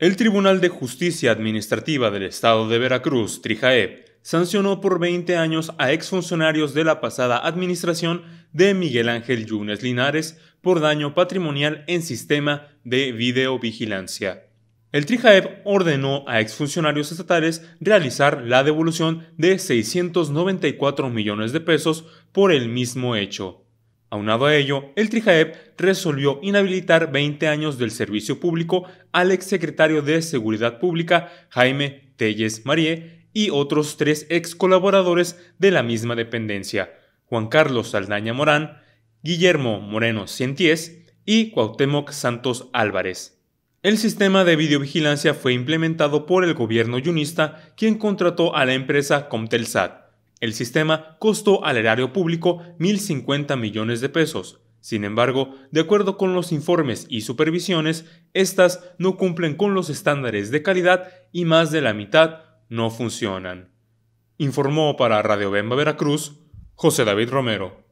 El Tribunal de Justicia Administrativa del Estado de Veracruz, Trijaep, sancionó por 20 años a exfuncionarios de la pasada administración de Miguel Ángel Yunes Linares por daño patrimonial en sistema de videovigilancia. El TRIJAEP ordenó a exfuncionarios estatales realizar la devolución de 694 millones de pesos por el mismo hecho. Aunado a ello, el Trijaep resolvió inhabilitar 20 años del servicio público al exsecretario de Seguridad Pública, Jaime Telles Marie, y otros tres ex colaboradores de la misma dependencia, Juan Carlos Saldaña Morán, Guillermo Moreno Cienties y Cuauhtémoc Santos Álvarez. El sistema de videovigilancia fue implementado por el gobierno yunista, quien contrató a la empresa Comtelsat, el sistema costó al erario público 1.050 millones de pesos. Sin embargo, de acuerdo con los informes y supervisiones, estas no cumplen con los estándares de calidad y más de la mitad no funcionan. Informó para Radio Bemba Veracruz José David Romero.